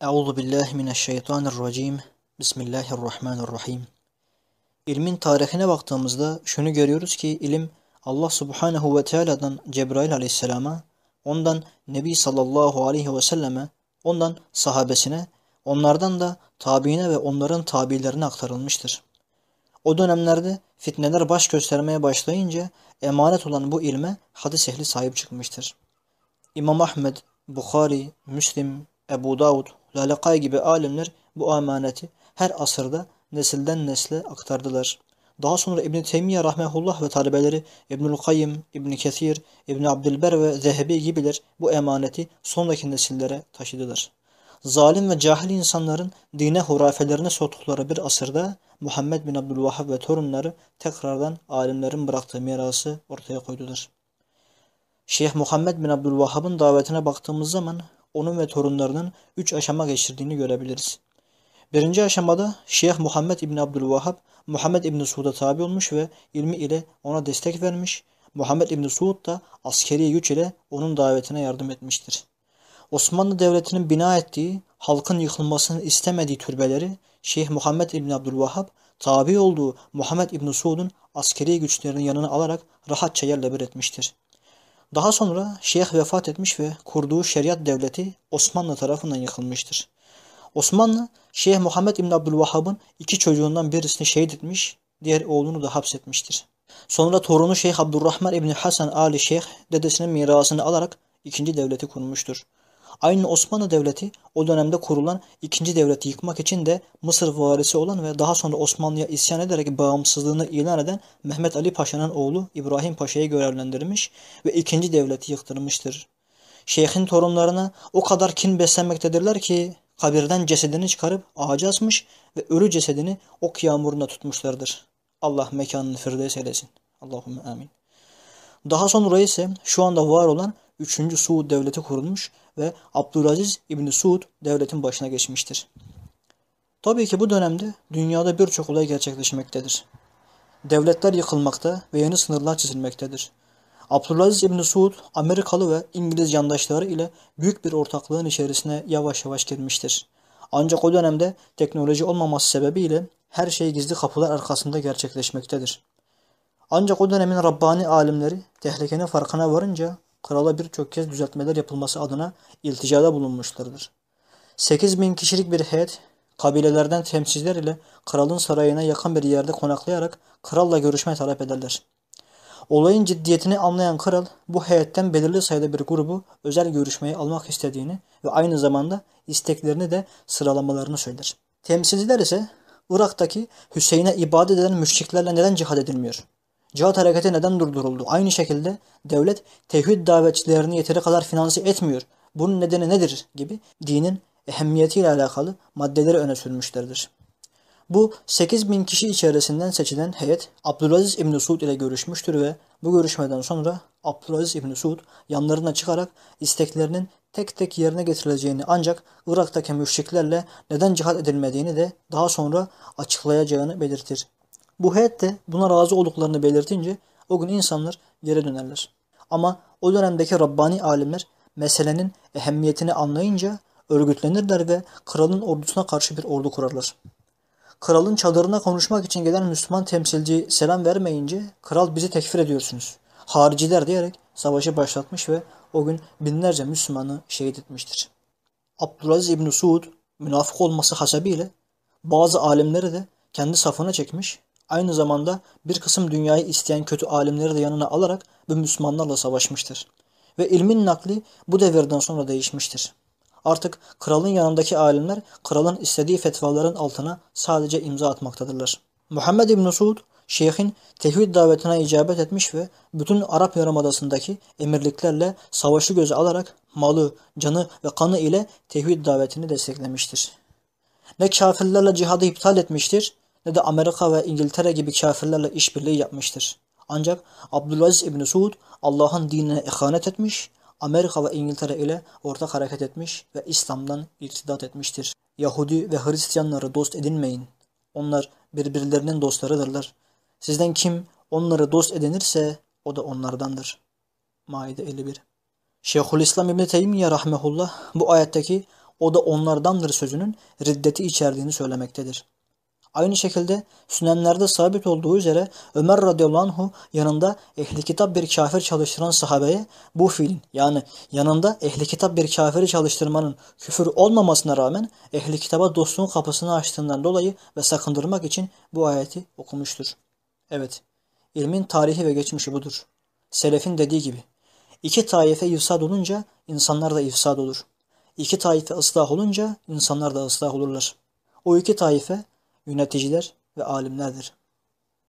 Euzu billahi mineşşeytanirracim. Bismillahirrahmanirrahim. İlmin tarihine baktığımızda şunu görüyoruz ki ilim Allah Subhanahu ve Teala'dan Cebrail Aleyhisselam'a, ondan Nebi sallallahu aleyhi ve selleme, ondan sahabesine, onlardan da tabiine ve onların tabilerine aktarılmıştır. O dönemlerde fitneler baş göstermeye başlayınca emanet olan bu ilme hadis ehli sahip çıkmıştır. İmam Ahmed, Bukhari, Müslim, Ebu Davud, Lalakay gibi alimler bu emaneti her asırda nesilden nesle aktardılar. Daha sonra İbn Teymiye rahmetullah ve talebeleri İbnül Kayyim, İbn Kethir, İbn Abdülber ve Zehebi gibiler bu emaneti sonraki nesillere taşıdılar. Zalim ve cahil insanların dine hurafelerine soktukları bir asırda Muhammed bin Abdülvahhab ve torunları tekrardan alimlerin bıraktığı mirası ortaya koydular. Şeyh Muhammed bin Abdülvahhab'ın davetine baktığımız zaman onun ve torunlarının üç aşama geçirdiğini görebiliriz. Birinci aşamada Şeyh Muhammed İbni Abdülvahhab, Muhammed İbni Suud'a tabi olmuş ve ilmi ile ona destek vermiş. Muhammed İbni Suud da askeri güç ile onun davetine yardım etmiştir. Osmanlı Devleti'nin bina ettiği, halkın yıkılmasını istemediği türbeleri Şeyh Muhammed İbni Abdülvahhab tabi olduğu Muhammed İbni Suud'un askeri güçlerinin yanına alarak rahatça yerle bir etmiştir. Daha sonra şeyh vefat etmiş ve kurduğu şeriat devleti Osmanlı tarafından yıkılmıştır. Osmanlı, Şeyh Muhammed İbn Abdülvahhab'ın iki çocuğundan birisini şehit etmiş, diğer oğlunu da hapsetmiştir. Sonra torunu Şeyh Abdurrahman İbni Hasan Ali Şeyh dedesinin mirasını alarak ikinci devleti kurmuştur. Aynı Osmanlı Devleti o dönemde kurulan ikinci devleti yıkmak için de Mısır varisi olan ve daha sonra Osmanlı'ya isyan ederek bağımsızlığını ilan eden Mehmet Ali Paşa'nın oğlu İbrahim Paşa'yı görevlendirmiş ve ikinci devleti yıktırmıştır. Şeyhin torunlarına o kadar kin beslenmektedirler ki kabirden cesedini çıkarıp ağaca asmış ve ölü cesedini ok yağmuruna tutmuşlardır. Allah mekanını firdevs eylesin. Allahümme amin. Daha sonra ise şu anda var olan 3. Suud Devleti kurulmuş ve Abdülaziz İbni Suud devletin başına geçmiştir. Tabii ki bu dönemde dünyada birçok olay gerçekleşmektedir. Devletler yıkılmakta ve yeni sınırlar çizilmektedir. Abdülaziz İbni Suud, Amerikalı ve İngiliz yandaşları ile büyük bir ortaklığın içerisine yavaş yavaş girmiştir. Ancak o dönemde teknoloji olmaması sebebiyle her şey gizli kapılar arkasında gerçekleşmektedir. Ancak o dönemin Rabbani alimleri tehlikenin farkına varınca krala birçok kez düzeltmeler yapılması adına ilticada bulunmuşlardır. 8 bin kişilik bir heyet kabilelerden temsilciler ile kralın sarayına yakın bir yerde konaklayarak kralla görüşme talep ederler. Olayın ciddiyetini anlayan kral bu heyetten belirli sayıda bir grubu özel görüşmeyi almak istediğini ve aynı zamanda isteklerini de sıralamalarını söyler. Temsilciler ise Irak'taki Hüseyin'e ibadet eden müşriklerle neden cihad edilmiyor? cihat hareketi neden durduruldu? Aynı şekilde devlet tevhid davetçilerini yeteri kadar finanse etmiyor. Bunun nedeni nedir? gibi dinin ehemmiyetiyle alakalı maddeleri öne sürmüşlerdir. Bu 8 bin kişi içerisinden seçilen heyet Abdülaziz İbn Suud ile görüşmüştür ve bu görüşmeden sonra Abdülaziz İbn Suud yanlarına çıkarak isteklerinin tek tek yerine getirileceğini ancak Irak'taki müşriklerle neden cihat edilmediğini de daha sonra açıklayacağını belirtir. Bu heyet de buna razı olduklarını belirtince o gün insanlar geri dönerler. Ama o dönemdeki Rabbani alimler meselenin ehemmiyetini anlayınca örgütlenirler ve kralın ordusuna karşı bir ordu kurarlar. Kralın çadırına konuşmak için gelen Müslüman temsilci selam vermeyince kral bizi tekfir ediyorsunuz. Hariciler diyerek savaşı başlatmış ve o gün binlerce Müslümanı şehit etmiştir. Abdülaziz İbni Suud münafık olması hasebiyle bazı alimleri de kendi safına çekmiş Aynı zamanda bir kısım dünyayı isteyen kötü alimleri de yanına alarak ve Müslümanlarla savaşmıştır. Ve ilmin nakli bu devirden sonra değişmiştir. Artık kralın yanındaki alimler kralın istediği fetvaların altına sadece imza atmaktadırlar. Muhammed İbn Suud, şeyhin tevhid davetine icabet etmiş ve bütün Arap Yarımadası'ndaki emirliklerle savaşı göze alarak malı, canı ve kanı ile tevhid davetini desteklemiştir. Ne kafirlerle cihadı iptal etmiştir ne de Amerika ve İngiltere gibi kafirlerle işbirliği yapmıştır. Ancak Abdülaziz İbni Suud Allah'ın dinine ihanet etmiş, Amerika ve İngiltere ile ortak hareket etmiş ve İslam'dan irtidat etmiştir. Yahudi ve Hristiyanları dost edinmeyin. Onlar birbirlerinin dostlarıdırlar. Sizden kim onları dost edinirse o da onlardandır. Maide 51 Şeyhülislam İbni Teymiye Rahmehullah bu ayetteki o da onlardandır sözünün riddeti içerdiğini söylemektedir. Aynı şekilde sünenlerde sabit olduğu üzere Ömer radıyallahu anhu yanında ehli kitap bir kafir çalıştıran sahabeye bu fiilin yani yanında ehli kitap bir kafiri çalıştırmanın küfür olmamasına rağmen ehli kitaba dostluğun kapısını açtığından dolayı ve sakındırmak için bu ayeti okumuştur. Evet, ilmin tarihi ve geçmişi budur. Selefin dediği gibi, iki taife ifsad olunca insanlar da ifsad olur. İki taife ıslah olunca insanlar da ıslah olurlar. O iki taife yöneticiler ve alimlerdir.